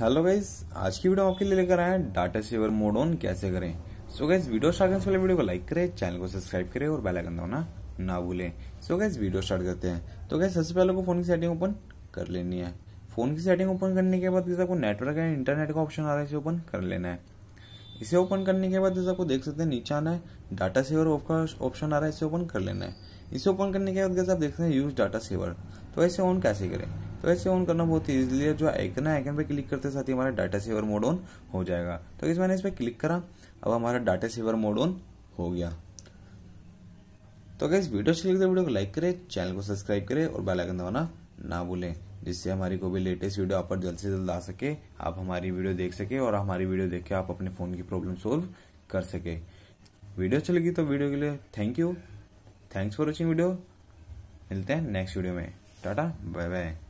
hello guys आज की video आपके लिए लेकर आए हैं डाटा सेवर मोड ऑन कैसे करें सो गाइज वीडियो स्टार्ट करने से पहले वीडियो को लाइक करें चैनल को सब्सक्राइब करें और बेल आइकन दबाना ना भूलें सो गाइज वीडियो स्टार्ट करते हैं तो गाइज सबसे पहले को फोन की सेटिंग ओपन कर लेनी है फोन की सेटिंग ओपन करने के बाद जैसे आपको नेटवर्क एंड इंटरनेट का ऑप्शन आ रहा है इसे ओपन कर लेना है इसे ओपन करने के बाद जैसे आपको देख सकते हैं नीचे आना है डाटा सेवर का ऑप्शन आ रहा है इसे ओपन कर लेना है इसे ओपन करने के बाद जैसे आप देख सकते हैं यूज डाटा सेवर तो ऐसे ऑन कैसे करें तो ऐसे ऑन करना बहुत ईजिली है जो आइकन है आइकन पर क्लिक करते साथ ही हमारा डाटा सेवर मोड ऑन हो जाएगा तो इस मैंने इस पर क्लिक करा अब हमारा डाटा सेवर मोड ऑन हो गया तो अगर इस वीडियो अच्छी लगे तो वीडियो को लाइक करें चैनल को सब्सक्राइब करें और बेल आइकन दबाना ना भूलें जिससे हमारी कोई भी लेटेस्ट वीडियो आप पर जल्द से जल्द आ सके आप हमारी वीडियो देख सके और हमारी वीडियो देख के आप अपने फ़ोन की प्रॉब्लम सोल्व कर सके वीडियो अच्छी लगी तो वीडियो के लिए thank you thanks for watching video मिलते हैं नेक्स्ट वीडियो में टाटा बाय बाय